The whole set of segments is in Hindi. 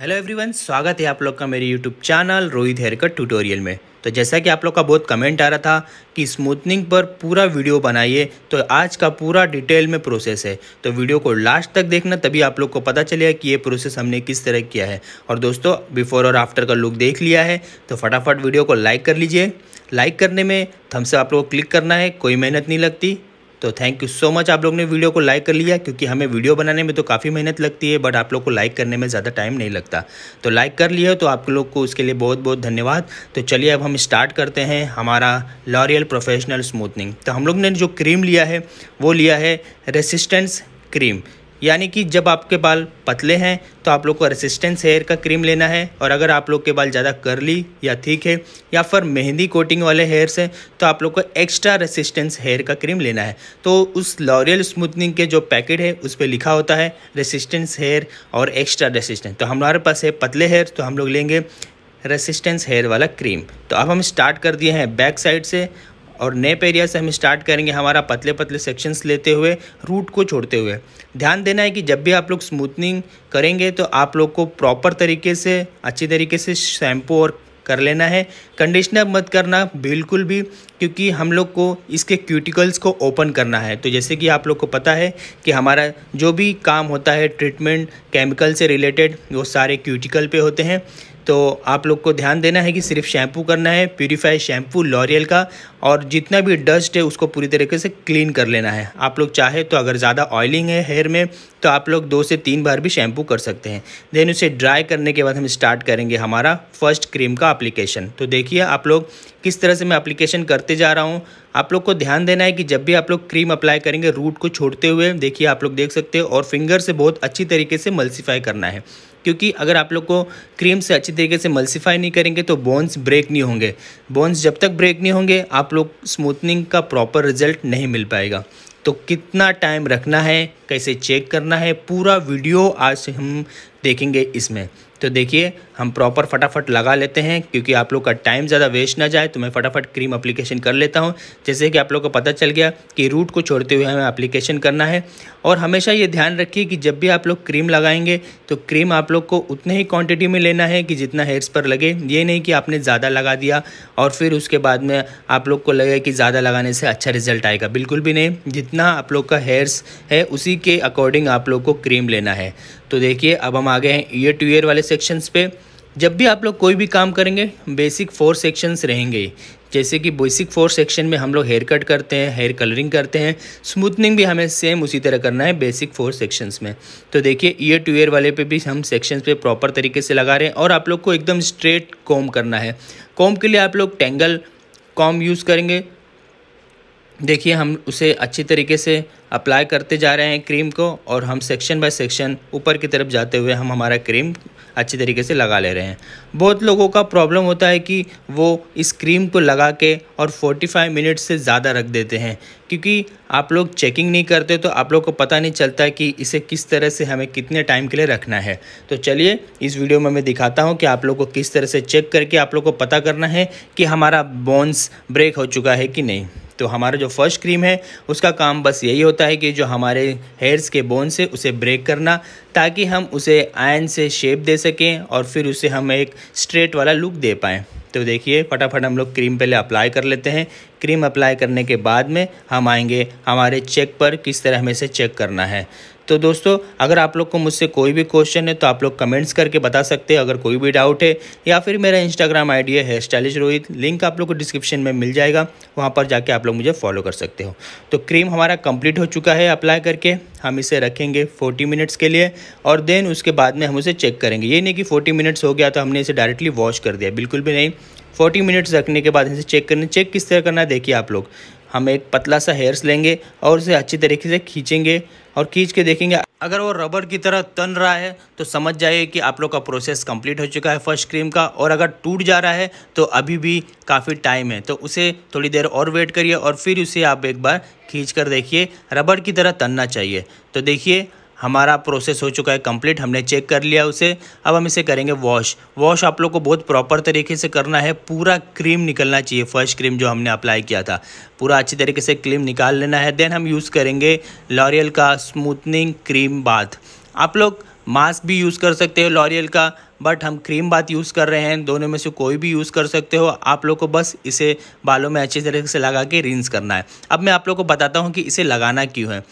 हेलो एवरीवन स्वागत है आप लोग का मेरे YouTube channel Rohit hair cut tutorial में तो जैसा कि आप लोग का बहुत कमेंट आ रहा था कि स्मूथनिंग पर पूरा वीडियो बनाइए तो आज का पूरा डिटेल में प्रोसेस है तो वीडियो को लास्ट तक देखना तभी आप लोग को पता चलेगा कि ये प्रोसेस हमने किस तरह किया है और दोस्तों बिफोर और आफ्टर का लुक देख लिया है तो फटाफट वीडियो को लाइक कर लीजिए लाइक करने में थम्स आप लोग को क्लिक करना है कोई मेहनत नहीं लगती तो थैंक यू सो मच आप लोग ने वीडियो को लाइक कर लिया क्योंकि हमें वीडियो बनाने में तो काफ़ी मेहनत लगती है बट आप लोग को लाइक करने में ज़्यादा टाइम नहीं लगता तो लाइक कर लिया तो आप लोग को उसके लिए बहुत बहुत धन्यवाद तो चलिए अब हम स्टार्ट करते हैं हमारा लॉरियल प्रोफेशनल स्मूथनिंग तो हम लोग ने जो क्रीम लिया है वो लिया है रेसिस्टेंस क्रीम यानी कि जब आपके बाल पतले हैं तो आप लोग को रेसिस्टेंस हेयर का क्रीम लेना है और अगर आप लोग के बाल ज़्यादा करली या ठीक है या फिर मेहंदी कोटिंग वाले हेयर्स हैं तो आप लोग को एक्स्ट्रा रेसिस्टेंस हेयर का क्रीम लेना है तो उस लॉरियल स्मूथनिंग के जो पैकेट है उस पर लिखा होता है रेसिस्टेंस हेयर और एक्स्ट्रा रेसिस्टेंस तो हमारे पास है पतले हेयर तो हम लोग लेंगे रेसिस्टेंस हेयर वाला क्रीम तो अब हम स्टार्ट कर दिए हैं बैक साइड से और नेप एरिया से हम स्टार्ट करेंगे हमारा पतले पतले सेक्शंस लेते हुए रूट को छोड़ते हुए ध्यान देना है कि जब भी आप लोग स्मूथनिंग करेंगे तो आप लोग को प्रॉपर तरीके से अच्छी तरीके से शैम्पू और कर लेना है कंडीशनर मत करना बिल्कुल भी क्योंकि हम लोग को इसके क्यूटिकल्स को ओपन करना है तो जैसे कि आप लोग को पता है कि हमारा जो भी काम होता है ट्रीटमेंट केमिकल से रिलेटेड वो सारे क्यूटिकल पे होते हैं तो आप लोग को ध्यान देना है कि सिर्फ शैम्पू करना है प्योरीफाई शैम्पू लॉरियल का और जितना भी डस्ट है उसको पूरी तरीके से क्लीन कर लेना है आप लोग चाहे तो अगर ज़्यादा ऑयलिंग है हेयर में तो आप लोग दो से तीन बार भी शैम्पू कर सकते हैं देन उसे ड्राई करने के बाद हम स्टार्ट करेंगे हमारा फर्स्ट क्रीम का अप्लीकेशन तो देखिए आप लोग किस तरह से मैं अप्लीकेशन करते जा रहा हूँ आप लोग को ध्यान देना है कि जब भी आप लोग क्रीम अप्लाई करेंगे रूट को छोड़ते हुए देखिए आप लोग देख सकते हैं और फिंगर से बहुत अच्छी तरीके से मल्सीफाई करना है क्योंकि अगर आप लोग को क्रीम से अच्छी तरीके से मल्सीफाई नहीं करेंगे तो बोन्स ब्रेक नहीं होंगे बोन्स जब तक ब्रेक नहीं होंगे आप लोग स्मूथनिंग का प्रॉपर रिजल्ट नहीं मिल पाएगा तो कितना टाइम रखना है कैसे चेक करना है पूरा वीडियो आज हम देखेंगे इसमें तो देखिए हम प्रॉपर फटाफट लगा लेते हैं क्योंकि आप लोग का टाइम ज़्यादा वेस्ट ना जाए तो मैं फटाफट क्रीम अप्लीकेशन कर लेता हूँ जैसे कि आप लोग को पता चल गया कि रूट को छोड़ते हुए हमें अप्लीकेशन करना है और हमेशा ये ध्यान रखिए कि जब भी आप लोग क्रीम लगाएंगे तो क्रीम आप लोग को उतने ही क्वान्टिटी में लेना है कि जितना हेयर्स पर लगे ये नहीं कि आपने ज़्यादा लगा दिया और फिर उसके बाद में आप लोग को लगे कि ज़्यादा लगाने से अच्छा रिजल्ट आएगा बिल्कुल भी नहीं जितना आप लोग का हेयर्स है उसी के अकॉर्डिंग आप लोग को क्रीम लेना है तो देखिए अब हम आ गए हैं ईयर टू ईयर वाले सेक्शंस पे जब भी आप लोग कोई भी काम करेंगे बेसिक फोर सेक्शंस रहेंगे जैसे कि बेसिक फोर सेक्शन में हम लोग हेयर कट करते हैं हेयर कलरिंग करते हैं स्मूथनिंग भी हमें सेम उसी तरह करना है बेसिक फोर सेक्शंस में तो देखिए ईयर टू ईयर वाले पे भी हम सेक्शंस पे प्रॉपर तरीके से लगा रहे हैं और आप लोग को एकदम स्ट्रेट कॉम करना है कॉम के लिए आप लोग टेंगल कॉम यूज़ करेंगे देखिए हम उसे अच्छी तरीके से अप्लाई करते जा रहे हैं क्रीम को और हम सेक्शन बाय सेक्शन ऊपर की तरफ जाते हुए हम हमारा क्रीम अच्छी तरीके से लगा ले रहे हैं बहुत लोगों का प्रॉब्लम होता है कि वो इस क्रीम को लगा के और 45 मिनट से ज़्यादा रख देते हैं क्योंकि आप लोग चेकिंग नहीं करते तो आप लोग को पता नहीं चलता कि इसे किस तरह से हमें कितने टाइम के लिए रखना है तो चलिए इस वीडियो में मैं दिखाता हूँ कि आप लोग को किस तरह से चेक करके आप लोग को पता करना है कि हमारा बोन्स ब्रेक हो चुका है कि नहीं तो हमारा जो फर्स्ट क्रीम है उसका काम बस यही होता होता है कि जो हमारे हेयर्स के बोन से उसे ब्रेक करना ताकि हम उसे आयन से शेप दे सकें और फिर उसे हम एक स्ट्रेट वाला लुक दे पाएँ तो देखिए फटाफट हम लोग क्रीम पहले अप्लाई कर लेते हैं क्रीम अप्लाई करने के बाद में हम आएंगे हमारे चेक पर किस तरह हमें इसे चेक करना है तो दोस्तों अगर आप लोग को मुझसे कोई भी क्वेश्चन है तो आप लोग कमेंट्स करके बता सकते हैं अगर कोई भी डाउट है या फिर मेरा इंस्टाग्राम आईडी है हेयर स्टाइलिश रोहित लिंक आप लोग को डिस्क्रिप्शन में मिल जाएगा वहाँ पर जाके आप लोग मुझे फॉलो कर सकते हो तो क्रीम हमारा कम्प्लीट हो चुका है अप्लाई करके हम इसे रखेंगे फोर्टी मिनट्स के लिए और देन उसके बाद में हम उसे चेक करेंगे ये नहीं कि फ़ोर्टी मिनट्स हो गया तो हमने इसे डायरेक्टली वॉश कर दिया बिल्कुल भी नहीं 40 मिनट्स रखने के बाद इसे चेक करना चेक किस तरह करना है देखिए आप लोग हम एक पतला सा हेयर्स लेंगे और उसे अच्छी तरीके से खींचेंगे और खींच के देखेंगे अगर वो रबड़ की तरह तन रहा है तो समझ जाइए कि आप लोग का प्रोसेस कंप्लीट हो चुका है फर्स्ट क्रीम का और अगर टूट जा रहा है तो अभी भी काफ़ी टाइम है तो उसे थोड़ी देर और वेट करिए और फिर उसे आप एक बार खींच कर देखिए रबड़ की तरह तनना चाहिए तो देखिए हमारा प्रोसेस हो चुका है कंप्लीट हमने चेक कर लिया उसे अब हम इसे करेंगे वॉश वॉश आप लोग को बहुत प्रॉपर तरीके से करना है पूरा क्रीम निकलना चाहिए फर्स्ट क्रीम जो हमने अप्लाई किया था पूरा अच्छी तरीके से क्रीम निकाल लेना है देन हम यूज़ करेंगे लॉरियल का स्मूथनिंग क्रीम बाथ आप लोग मास्क भी यूज़ कर सकते हो लॉरियल का बट हम क्रीम बात यूज़ कर रहे हैं दोनों में से कोई भी यूज़ कर सकते हो आप लोग को बस इसे बालों में अच्छी तरीके से लगा के रिंस करना है अब मैं आप लोग को बताता हूँ कि इसे लगाना क्यों है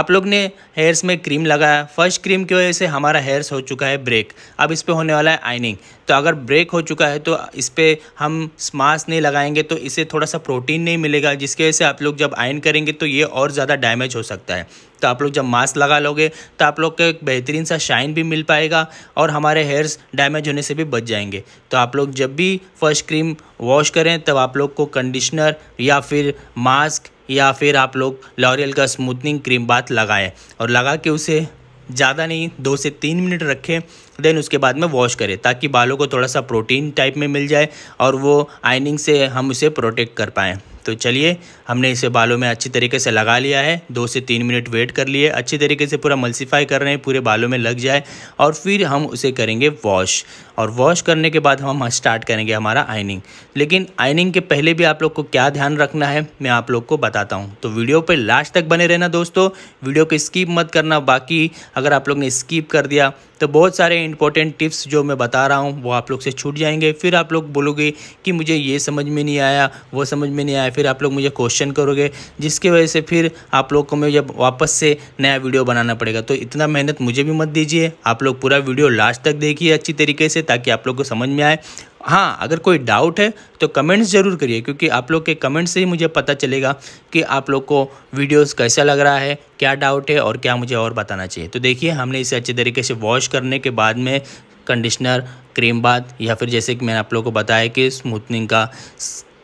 आप लोग ने हेयर्स में क्रीम लगाया फर्स्ट क्रीम की वजह से हमारा हेयर्स हो चुका है ब्रेक अब इस पर होने वाला है आइनिंग तो अगर ब्रेक हो चुका है तो इस पर हम स्मास नहीं लगाएंगे तो इसे थोड़ा सा प्रोटीन नहीं मिलेगा जिसकी वजह से आप लोग जब आयन करेंगे तो ये और ज़्यादा डैमेज हो सकता है तो आप लोग जब मास्क लगा लोगे तो आप लोग को एक बेहतरीन सा शाइन भी मिल पाएगा और हमारे हेयर्स डैमेज होने से भी बच जाएंगे तो आप लोग जब भी फर्स्ट क्रीम वॉश करें तब आप लोग को कंडीशनर या फिर मास्क या फिर आप लोग लॉरियल का स्मूथनिंग क्रीम बात लगाएं और लगा के उसे ज़्यादा नहीं दो से तीन मिनट रखें देन उसके बाद में वॉश करें ताकि बालों को थोड़ा सा प्रोटीन टाइप में मिल जाए और वो आइनिंग से हम उसे प्रोटेक्ट कर पाएँ तो चलिए हमने इसे बालों में अच्छी तरीके से लगा लिया है दो से तीन मिनट वेट कर लिए अच्छी तरीके से पूरा मल्सीफाई कर रहे हैं पूरे बालों में लग जाए और फिर हम उसे करेंगे वॉश और वॉश करने के बाद हम स्टार्ट करेंगे हमारा आइनिंग लेकिन आइनिंग के पहले भी आप लोग को क्या ध्यान रखना है मैं आप लोग को बताता हूँ तो वीडियो पर लास्ट तक बने रहना दोस्तों वीडियो को स्किप मत करना बाकी अगर आप लोग ने स्किप कर दिया तो बहुत सारे इंपॉर्टेंट टिप्स जो मैं बता रहा हूँ वो आप लोग से छूट जाएंगे फिर आप लोग बोलोगे कि मुझे ये समझ में नहीं आया वो समझ में नहीं आया फिर आप लोग मुझे क्वेश्चन करोगे जिसकी वजह से फिर आप लोग को मुझे वापस से नया वीडियो बनाना पड़ेगा तो इतना मेहनत मुझे भी मत दीजिए आप लोग पूरा वीडियो लास्ट तक देखिए अच्छी तरीके से ताकि आप लोग को समझ में आए हाँ अगर कोई डाउट है तो कमेंट्स ज़रूर करिए क्योंकि आप लोग के कमेंट्स से ही मुझे पता चलेगा कि आप लोग को वीडियोस कैसा लग रहा है क्या डाउट है और क्या मुझे और बताना चाहिए तो देखिए हमने इसे अच्छे तरीके से वॉश करने के बाद में कंडीशनर क्रीम बाद या फिर जैसे कि मैंने आप लोग को बताया कि स्मूथनिंग का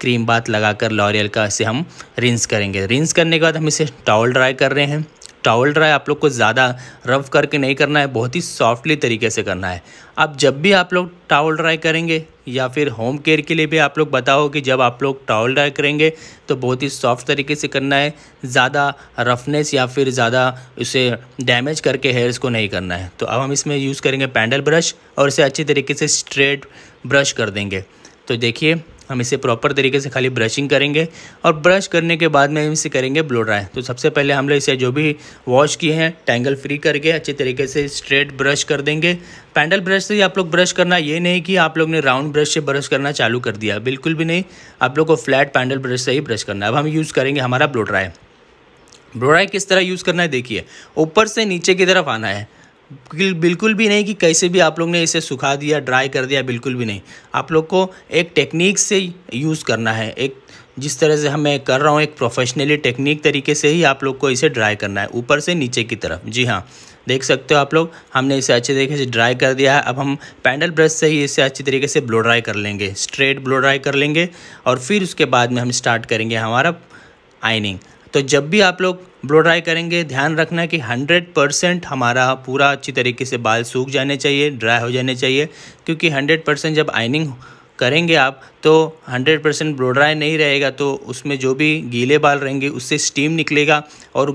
क्रीम बात लगाकर लॉरियल का इसे हम रिंस करेंगे रिंस करने के बाद हम इसे टॉवल ड्राई कर रहे हैं टॉवल ड्राई आप लोग को ज़्यादा रफ करके नहीं करना है बहुत ही सॉफ्टली तरीके से करना है अब जब भी आप लोग टॉवल ड्राई करेंगे या फिर होम केयर के लिए भी आप लोग बताओ कि जब आप लोग टॉवल ड्राई करेंगे तो बहुत ही सॉफ्ट तरीके से करना है ज़्यादा रफनेस या फिर ज़्यादा इसे डैमेज करके हेयर्स को नहीं करना है तो अब हम इसमें यूज़ करेंगे पैंडल ब्रश और इसे अच्छी तरीके से स्ट्रेट ब्रश कर देंगे तो देखिए हम इसे प्रॉपर तरीके से खाली ब्रशिंग करेंगे और ब्रश करने के बाद में हम इसे करेंगे ब्लो ड्राई तो सबसे पहले हम लोग इसे जो भी वॉश किए हैं टैंगल फ्री करके अच्छे तरीके से स्ट्रेट ब्रश कर देंगे पैंडल ब्रश से आप लोग ब्रश करना ये नहीं कि आप लोग ने राउंड ब्रश से ब्रश करना चालू कर दिया बिल्कुल भी नहीं आप लोग को फ्लैट पैंडल ब्रश से ही ब्रश करना है अब हम यूज़ करेंगे हमारा ब्लो ड्राई ब्लो ड्राई किस तरह यूज़ करना है देखिए ऊपर से नीचे की तरफ आना है बिल्कुल भी नहीं कि कैसे भी आप लोग ने इसे सुखा दिया ड्राई कर दिया बिल्कुल भी नहीं आप लोग को एक टेक्निक से यूज़ करना है एक जिस तरह से हम मैं कर रहा हूँ एक प्रोफेशनली टेक्निक तरीके से ही आप लोग को इसे ड्राई करना है ऊपर से नीचे की तरफ जी हाँ देख सकते हो आप लोग हमने इसे अच्छे तरीके से ड्राई कर दिया है अब हम पैंडल ब्रश से ही इसे अच्छी तरीके से ब्लो ड्राई कर लेंगे स्ट्रेट ब्लो ड्राई कर लेंगे और फिर उसके बाद में हम स्टार्ट करेंगे हमारा आइनिंग तो जब भी आप लोग ब्लो ड्राई करेंगे ध्यान रखना कि 100 परसेंट हमारा पूरा अच्छी तरीके से बाल सूख जाने चाहिए ड्राई हो जाने चाहिए क्योंकि 100 परसेंट जब आइनिंग करेंगे आप तो 100 परसेंट ब्लोड्राई नहीं रहेगा तो उसमें जो भी गीले बाल रहेंगे उससे स्टीम निकलेगा और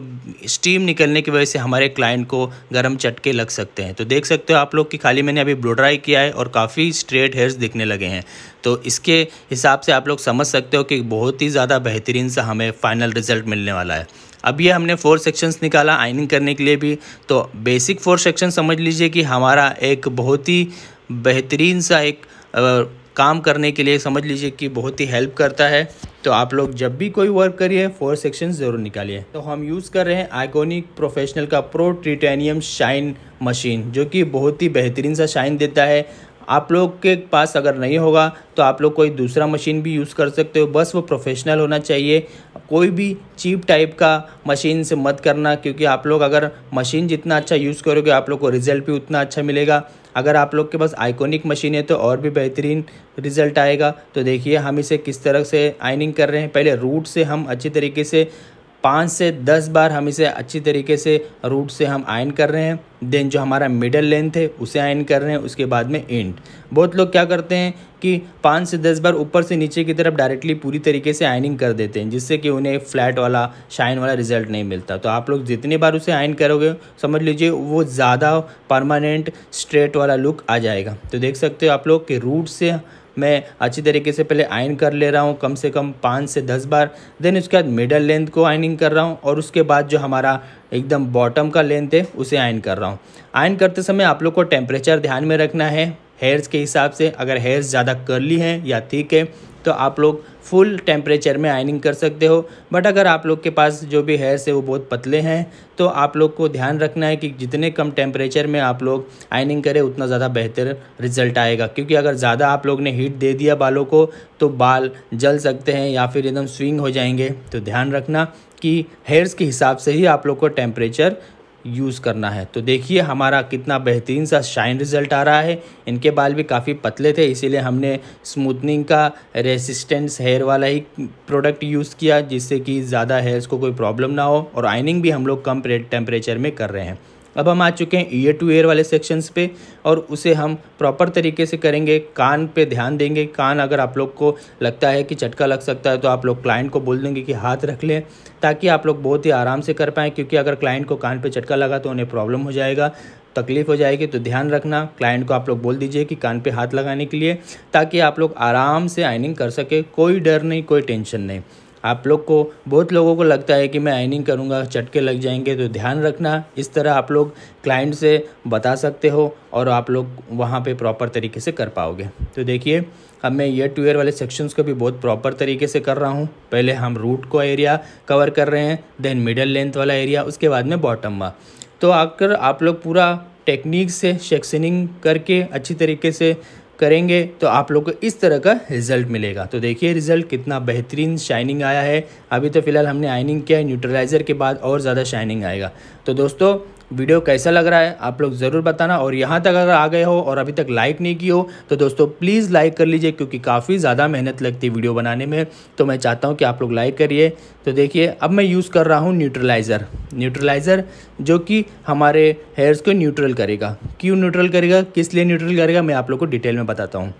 स्टीम निकलने की वजह से हमारे क्लाइंट को गर्म चटके लग सकते हैं तो देख सकते हो आप लोग कि खाली मैंने अभी ब्लोड्राई किया है और काफ़ी स्ट्रेट हेयर्स दिखने लगे हैं तो इसके हिसाब से आप लोग समझ सकते हो कि बहुत ही ज़्यादा बेहतरीन सा हमें फ़ाइनल रिजल्ट मिलने वाला है अब ये हमने फोर सेक्शंस निकाला आइनिंग करने के लिए भी तो बेसिक फोर सेक्शन समझ लीजिए कि हमारा एक बहुत ही बेहतरीन सा एक काम करने के लिए समझ लीजिए कि बहुत ही हेल्प करता है तो आप लोग जब भी कोई वर्क करिए फोर सेक्शन ज़रूर निकालिए तो हम यूज़ कर रहे हैं आइकोनिक प्रोफेशनल का प्रो ट्रिटेनियम शाइन मशीन जो कि बहुत ही बेहतरीन सा शाइन देता है आप लोग के पास अगर नहीं होगा तो आप लोग कोई दूसरा मशीन भी यूज़ कर सकते हो बस वो प्रोफेशनल होना चाहिए कोई भी चीप टाइप का मशीन से मत करना क्योंकि आप लोग अगर मशीन जितना अच्छा यूज़ करोगे आप लोग को रिजल्ट भी उतना अच्छा मिलेगा अगर आप लोग के पास आइकोनिक मशीन है तो और भी बेहतरीन रिज़ल्ट आएगा तो देखिए हम इसे किस तरह से आइनिंग कर रहे हैं पहले रूट से हम अच्छी तरीके से पाँच से दस बार हम इसे अच्छी तरीके से रूट से हम आयन कर रहे हैं देन जो हमारा मिडल लेंथ है उसे आयन कर रहे हैं उसके बाद में एंड बहुत लोग क्या करते हैं कि पाँच से दस बार ऊपर से नीचे की तरफ डायरेक्टली पूरी तरीके से आयनिंग कर देते हैं जिससे कि उन्हें फ्लैट वाला शाइन वाला रिजल्ट नहीं मिलता तो आप लोग जितनी बार उसे आयन करोगे समझ लीजिए वो ज़्यादा परमानेंट स्ट्रेट वाला लुक आ जाएगा तो देख सकते हो आप लोग कि रूट से मैं अच्छी तरीके से पहले आयन कर ले रहा हूँ कम से कम पाँच से दस बार देन उसके बाद मिडल लेंथ को आयनिंग कर रहा हूँ और उसके बाद जो हमारा एकदम बॉटम का लेंथ है उसे आयन कर रहा हूँ आयन करते समय आप लोग को टेम्परेचर ध्यान में रखना है हेयर्स के हिसाब से अगर हेयर्स ज़्यादा करली हैं या थिक है तो आप लोग फुल टेम्परेचर में आयनिंग कर सकते हो बट अगर आप लोग के पास जो भी हेयर्स है वो बहुत पतले हैं तो आप लोग को ध्यान रखना है कि जितने कम टेम्परेचर में आप लोग आयनिंग करें उतना ज़्यादा बेहतर रिजल्ट आएगा क्योंकि अगर ज़्यादा आप लोग ने हीट दे दिया बालों को तो बाल जल सकते हैं या फिर एकदम स्विंग हो जाएंगे तो ध्यान रखना कि हेयर्स के हिसाब से ही आप लोग को टेम्परेचर यूज़ करना है तो देखिए हमारा कितना बेहतरीन सा शाइन रिज़ल्ट आ रहा है इनके बाल भी काफ़ी पतले थे इसीलिए हमने स्मूथनिंग का रेसिस्टेंस हेयर वाला ही प्रोडक्ट यूज़ किया जिससे कि ज़्यादा हेयर्स को कोई प्रॉब्लम ना हो और आइनिंग भी हम लोग कम टेम्परेचर में कर रहे हैं अब हम आ चुके हैं ईयर टू ईयर वाले सेक्शंस पे और उसे हम प्रॉपर तरीके से करेंगे कान पे ध्यान देंगे कान अगर आप लोग को लगता है कि झटका लग सकता है तो आप लोग क्लाइंट को बोल देंगे कि हाथ रख लें ताकि आप लोग बहुत ही आराम से कर पाएँ क्योंकि अगर क्लाइंट को कान पर झटका लगा तो उन्हें प्रॉब्लम हो जाएगा तकलीफ़ हो जाएगी तो ध्यान रखना क्लाइंट को आप लोग बोल दीजिए कि कान पे हाथ लगाने के लिए ताकि आप लोग आराम से आइनिंग कर सके कोई डर नहीं कोई टेंशन नहीं आप लोग को बहुत लोगों को लगता है कि मैं आइनिंग करूँगा चटके लग जाएंगे तो ध्यान रखना इस तरह आप लोग क्लाइंट से बता सकते हो और आप लोग वहाँ पे प्रॉपर तरीके से कर पाओगे तो देखिए अब मैं ईयर टू ईयर वाले सेक्शंस को भी बहुत प्रॉपर तरीके से कर रहा हूँ पहले हम रूट को एरिया कवर कर रहे हैं देन मिडल लेंथ वाला एरिया उसके बाद में बॉटम वा तो आकर आप लोग पूरा टेक्निक से सेक्शनिंग करके अच्छी तरीके से करेंगे तो आप लोग को इस तरह का रिज़ल्ट मिलेगा तो देखिए रिज़ल्ट कितना बेहतरीन शाइनिंग आया है अभी तो फ़िलहाल हमने आइनिंग किया है न्यूट्रलाइज़र के बाद और ज़्यादा शाइनिंग आएगा तो दोस्तों वीडियो कैसा लग रहा है आप लोग ज़रूर बताना और यहाँ तक अगर आ गए हो और अभी तक लाइक नहीं की हो तो दोस्तों प्लीज़ लाइक कर लीजिए क्योंकि काफ़ी ज़्यादा मेहनत लगती है वीडियो बनाने में तो मैं चाहता हूँ कि आप लोग लाइक करिए तो देखिए अब मैं यूज़ कर रहा हूँ न्यूट्रलाइज़र न्यूट्रलाइज़र जो कि हमारे हेयर्स को न्यूट्रल करेगा क्यों न्यूट्रल करेगा किस लिए न्यूट्रल करेगा मैं आप लोग को डिटेल में बताता हूँ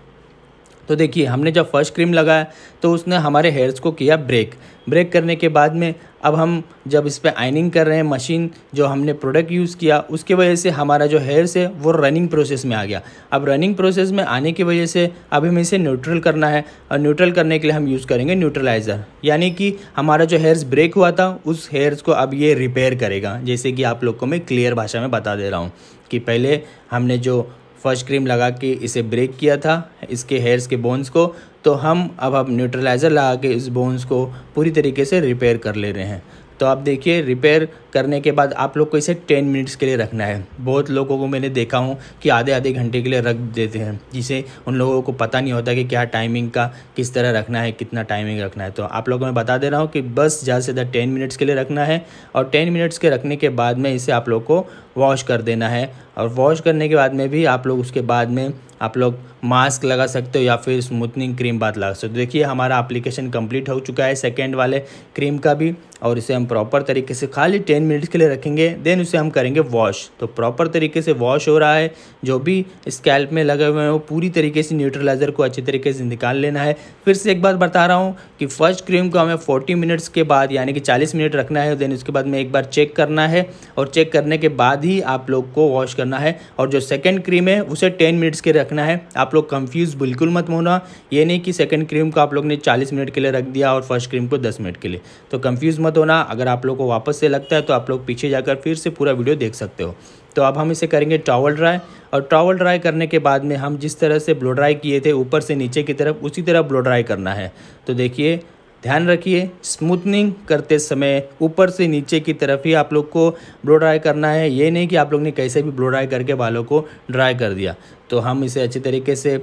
तो देखिए हमने जब फर्स्ट क्रीम लगाया तो उसने हमारे हेयर्स को किया ब्रेक ब्रेक करने के बाद में अब हम जब इस पर आइनिंग कर रहे हैं मशीन जो हमने प्रोडक्ट यूज़ किया उसके वजह से हमारा जो हेयर्स है वो रनिंग प्रोसेस में आ गया अब रनिंग प्रोसेस में आने की वजह से अब हमें इसे न्यूट्रल करना है और न्यूट्रल करने के लिए हम यूज़ करेंगे न्यूट्रलाइज़र यानी कि हमारा जो हेयर्स ब्रेक हुआ था उस हेयर्स को अब ये रिपेयर करेगा जैसे कि आप लोग को मैं क्लियर भाषा में बता दे रहा हूँ कि पहले हमने जो फर्स्ट क्रीम लगा के इसे ब्रेक किया था इसके हेयर्स के बोन्स को तो हम अब अब न्यूट्रलाइज़र लगा के इस बोन्स को पूरी तरीके से रिपेयर कर ले रहे हैं तो आप देखिए रिपेयर करने के बाद आप लोग को इसे टेन मिनट्स के लिए रखना है बहुत लोगों को मैंने देखा हूँ कि आधे आधे घंटे के लिए रख देते हैं जिसे उन लोगों को पता नहीं होता कि क्या टाइमिंग का किस तरह रखना है कितना टाइमिंग रखना है तो आप लोगों को मैं बता दे रहा हूँ कि बस ज़्यादा से ज़्यादा टेन मिनट्स के लिए रखना है और टेन मिनट्स के रखने के बाद में इसे आप लोग को वॉश कर देना है और वॉश करने के बाद में भी आप लोग उसके बाद में आप लोग मास्क लगा सकते हो या फिर स्मूथनिंग क्रीम बात लगा सकते हो देखिए हमारा एप्लीकेशन कंप्लीट हो चुका है सेकेंड वाले क्रीम का भी और इसे हम प्रॉपर तरीके से खाली टेन मिनट्स के लिए रखेंगे देन उसे हम करेंगे वॉश तो प्रॉपर तरीके से वॉश हो रहा है जो भी स्कैल्प में लगे हुए हैं वो पूरी तरीके से न्यूट्रलाइज़र को अच्छी तरीके से निकाल लेना है फिर से एक बात बता रहा हूँ कि फर्स्ट क्रीम को हमें फोर्टी मिनट्स के बाद यानी कि चालीस मिनट रखना है देन उसके बाद में एक बार चेक करना है और चेक करने के बाद ही आप लोग को वॉश करना है और जो सेकेंड क्रीम है उसे टेन मिनट्स के रख रखना है आप लोग कंफ्यूज बिल्कुल मत होना ये नहीं कि सेकंड क्रीम को आप लोग ने 40 मिनट के लिए रख दिया और फर्स्ट क्रीम को 10 मिनट के लिए तो कंफ्यूज मत होना अगर आप लोग को वापस से लगता है तो आप लोग पीछे जाकर फिर से पूरा वीडियो देख सकते हो तो अब हम इसे करेंगे टॉवल ड्राई और टॉवल ड्राई करने के बाद में हम जिस तरह से ब्लो ड्राई किए थे ऊपर से नीचे की तरफ उसी तरह ब्लो ड्राई करना है तो देखिए ध्यान रखिए स्मूथनिंग करते समय ऊपर से नीचे की तरफ ही आप लोग को ब्लो ड्राई करना है ये नहीं कि आप लोग ने कैसे भी ब्लो ड्राई करके बालों को ड्राई कर दिया तो हम इसे अच्छी तरीके से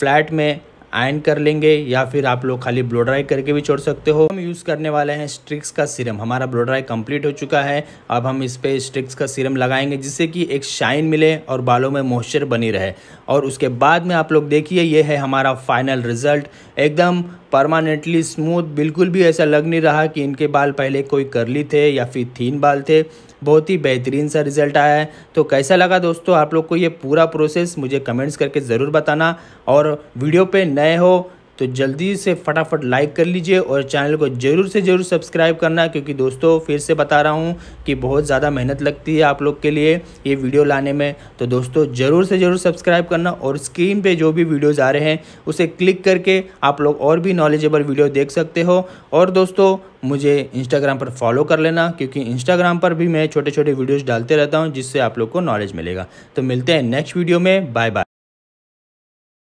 फ्लैट में आयन कर लेंगे या फिर आप लोग खाली ब्लो ड्राई करके भी छोड़ सकते हो हम यूज़ करने वाले हैं स्ट्रिक्स का सीरम हमारा ब्लो ड्राई कंप्लीट हो चुका है अब हम इस पर स्ट्रिक्स का सीरम लगाएंगे जिससे कि एक शाइन मिले और बालों में मॉइस्चर बनी रहे और उसके बाद में आप लोग देखिए ये है हमारा फाइनल रिजल्ट एकदम परमानेंटली स्मूथ बिल्कुल भी ऐसा लग नहीं रहा कि इनके बाल पहले कोई करली थे या फिर थीन बाल थे बहुत ही बेहतरीन सा रिज़ल्ट आया है तो कैसा लगा दोस्तों आप लोग को ये पूरा प्रोसेस मुझे कमेंट्स करके ज़रूर बताना और वीडियो पे नए हो तो जल्दी से फटाफट लाइक कर लीजिए और चैनल को ज़रूर से ज़रूर सब्सक्राइब करना क्योंकि दोस्तों फिर से बता रहा हूँ कि बहुत ज़्यादा मेहनत लगती है आप लोग के लिए ये वीडियो लाने में तो दोस्तों ज़रूर से ज़रूर सब्सक्राइब करना और स्क्रीन पर जो भी वीडियोज़ आ रहे हैं उसे क्लिक करके आप लोग और भी नॉलेजेबल वीडियो देख सकते हो और दोस्तों मुझे इंस्टाग्राम पर फॉलो कर लेना क्योंकि इंस्टाग्राम पर भी मैं छोटे छोटे वीडियोज़ डालते रहता हूँ जिससे आप लोग को नॉलेज मिलेगा तो मिलते हैं नेक्स्ट वीडियो में बाय बाय